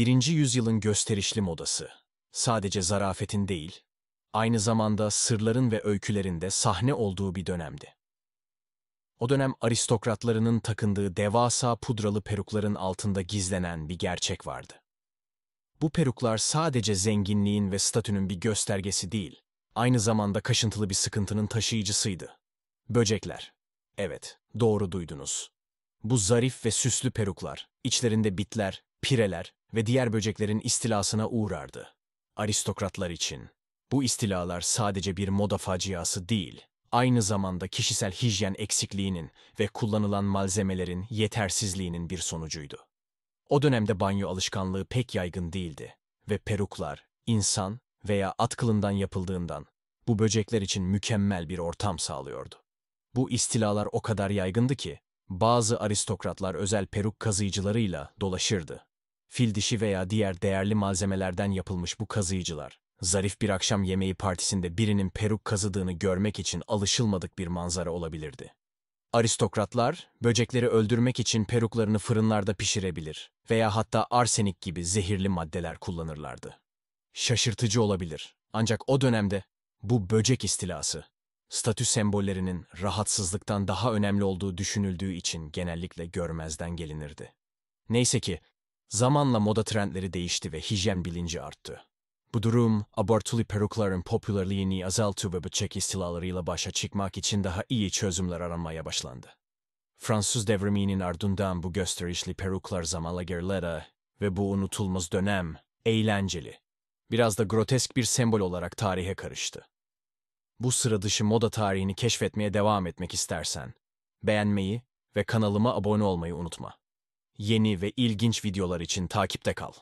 Birinci yüzyılın gösterişli modası, sadece zarafetin değil, aynı zamanda sırların ve öykülerinde sahne olduğu bir dönemdi. O dönem aristokratlarının takındığı devasa pudralı perukların altında gizlenen bir gerçek vardı. Bu peruklar sadece zenginliğin ve statünün bir göstergesi değil, aynı zamanda kaşıntılı bir sıkıntının taşıyıcısıydı. Böcekler. Evet, doğru duydunuz. Bu zarif ve süslü peruklar, içlerinde bitler, pireler ve diğer böceklerin istilasına uğrardı. Aristokratlar için bu istilalar sadece bir moda faciası değil, aynı zamanda kişisel hijyen eksikliğinin ve kullanılan malzemelerin yetersizliğinin bir sonucuydu. O dönemde banyo alışkanlığı pek yaygın değildi ve peruklar, insan veya at kılından yapıldığından bu böcekler için mükemmel bir ortam sağlıyordu. Bu istilalar o kadar yaygındı ki bazı aristokratlar özel peruk kazıyıcılarıyla dolaşırdı fil dişi veya diğer değerli malzemelerden yapılmış bu kazıyıcılar, zarif bir akşam yemeği partisinde birinin peruk kazıdığını görmek için alışılmadık bir manzara olabilirdi. Aristokratlar, böcekleri öldürmek için peruklarını fırınlarda pişirebilir veya hatta arsenik gibi zehirli maddeler kullanırlardı. Şaşırtıcı olabilir, ancak o dönemde bu böcek istilası, statü sembollerinin rahatsızlıktan daha önemli olduğu düşünüldüğü için genellikle görmezden gelinirdi. Neyse ki Zamanla moda trendleri değişti ve hijyen bilinci arttı. Bu durum, abartılı perukların popülerliğini azalttı ve bıçak istilalarıyla başa çıkmak için daha iyi çözümler aranmaya başlandı. Fransız devriminin ardından bu gösterişli peruklar zamanla gerilere ve bu unutulmaz dönem, eğlenceli, biraz da grotesk bir sembol olarak tarihe karıştı. Bu sıra dışı moda tarihini keşfetmeye devam etmek istersen, beğenmeyi ve kanalıma abone olmayı unutma. Yeni ve ilginç videolar için takipte kal.